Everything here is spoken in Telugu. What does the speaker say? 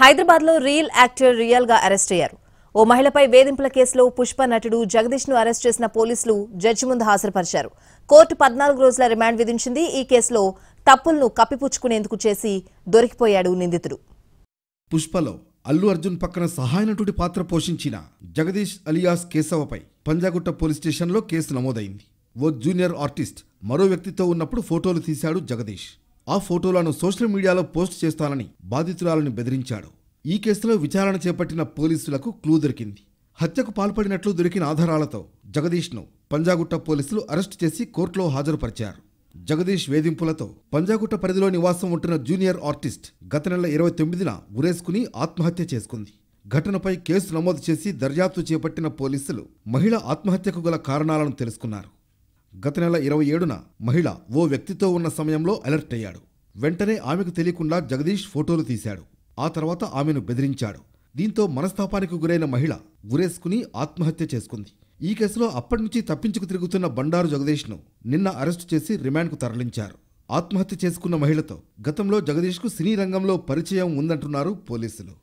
హైదరాబాద్ లో రియల్ యాక్టర్ రియల్ గా అరెస్ట్ అయ్యారు ఓ మహిళపై వేధింపుల కేసులో పుష్ప నటుడు జగదీష్ ను అరెస్ట్ చేసిన పోలీసులు జడ్జి ముందు హాజరుపరిచారు కోర్టు పద్నాలుగు రోజుల రిమాండ్ విధించింది ఈ కేసులో తప్పులను కప్పిపుచ్చుకునేందుకు చేసి దొరికిపోయాడు నిందితుడు పుష్పలో అల్లు అర్జున్ పక్కన సహాయ నటుడి పాత్ర పోషించిన జగదీష్ అలియాస్ కేశవపై పంజాగుట్ట పోలీస్ స్టేషన్లో కేసు నమోదైంది ఓ జూనియర్ ఆర్టిస్ట్ మరో వ్యక్తితో ఉన్నప్పుడు ఫోటోలు తీశాడు జగదీష్ ఆ ఫోటోలను సోషల్ మీడియాలో పోస్ట్ చేస్తానని బాధితురాలను బెదిరించాడు ఈ కేసులో విచారణ చేపట్టిన పోలీసులకు క్లూ దొరికింది హత్యకు పాల్పడినట్లు దొరికిన ఆధారాలతో జగదీష్ను పంజాగుట్ట పోలీసులు అరెస్ట్ చేసి కోర్టులో హాజరుపరిచారు జగదీష్ వేధింపులతో పంజాగుట్ట పరిధిలో నివాసం ఉంటున్న జూనియర్ ఆర్టిస్ట్ గత నెల ఇరవై తొమ్మిదిన ఉరేసుకుని ఆత్మహత్య చేసుకుంది ఘటనపై కేసు నమోదు చేసి దర్యాప్తు చేపట్టిన పోలీసులు మహిళ ఆత్మహత్యకు గల కారణాలను తెలుసుకున్నారు గత నెల ఇరవై ఏడున మహిళ ఓ వ్యక్తితో ఉన్న సమయంలో అలర్ట్ అయ్యాడు వెంటనే ఆమెకు తెలియకుండా జగదీష్ ఫోటోలు తీశాడు ఆ తర్వాత ఆమెను బెదిరించాడు దీంతో మనస్తాపానికి గురైన మహిళ గురేసుకుని ఆత్మహత్య చేసుకుంది ఈ కేసులో అప్పటి నుంచి తప్పించుకు తిరుగుతున్న బండారు జగదీష్ను నిన్న అరెస్టు చేసి రిమాండ్కు తరలించారు ఆత్మహత్య చేసుకున్న మహిళతో గతంలో జగదీష్కు సినీ రంగంలో పరిచయం ఉందంటున్నారు పోలీసులు